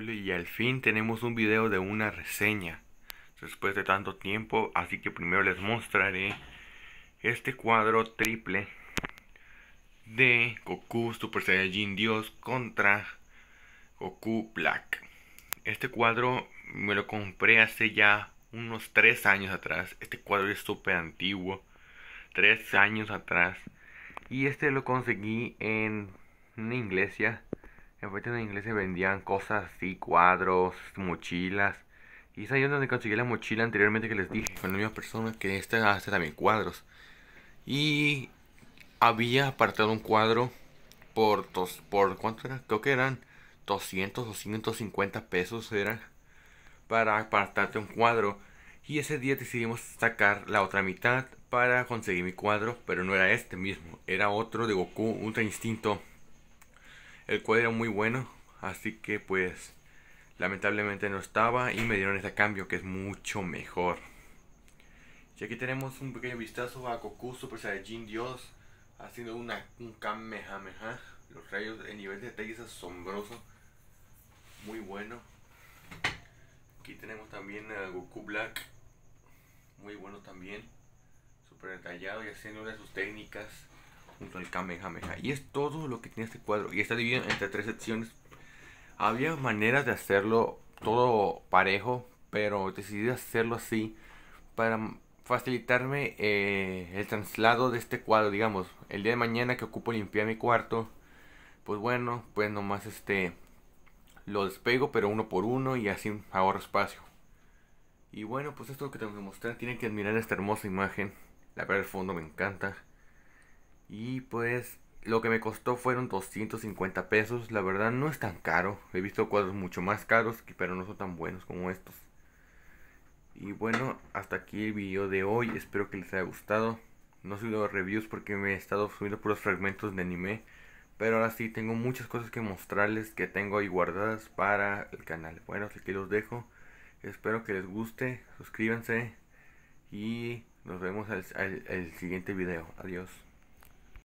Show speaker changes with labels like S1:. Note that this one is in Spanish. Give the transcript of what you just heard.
S1: y al fin tenemos un video de una reseña después de tanto tiempo así que primero les mostraré este cuadro triple de Goku Super Saiyajin Dios contra Goku Black este cuadro me lo compré hace ya unos 3 años atrás este cuadro es super antiguo 3 años atrás y este lo conseguí en una iglesia en fechas de inglés se vendían cosas así, cuadros, mochilas. Y es ahí donde conseguí la mochila anteriormente que les dije, con la misma persona que esta hace también cuadros. Y había apartado un cuadro por, dos, por ¿cuánto era? Creo que eran 200 o 150 pesos era para apartarte un cuadro. Y ese día decidimos sacar la otra mitad para conseguir mi cuadro, pero no era este mismo, era otro de Goku Ultra Instinto el cuadro muy bueno, así que pues lamentablemente no estaba y me dieron este cambio que es mucho mejor. Y aquí tenemos un pequeño vistazo a Goku Super Saiyajin Dios haciendo una, un Kamehameha. Los rayos, el nivel de detalle es asombroso, muy bueno. Aquí tenemos también a Goku Black, muy bueno también, super detallado y haciendo una de sus técnicas junto al Kamehameha. Y es todo lo que tiene este cuadro. Y está dividido entre tres secciones. Había maneras de hacerlo todo parejo, pero decidí hacerlo así para facilitarme eh, el traslado de este cuadro, digamos. El día de mañana que ocupo limpiar mi cuarto, pues bueno, pues nomás este lo despego, pero uno por uno y así ahorro espacio. Y bueno, pues esto es lo que tengo que mostrar. Tienen que admirar esta hermosa imagen. La verdad, el fondo me encanta. Y pues lo que me costó fueron 250 pesos. La verdad no es tan caro. He visto cuadros mucho más caros, pero no son tan buenos como estos. Y bueno, hasta aquí el video de hoy. Espero que les haya gustado. No he subido reviews porque me he estado subiendo por los fragmentos de anime. Pero ahora sí, tengo muchas cosas que mostrarles que tengo ahí guardadas para el canal. Bueno, así que los dejo. Espero que les guste. Suscríbanse. Y nos vemos al, siguiente video. Adiós.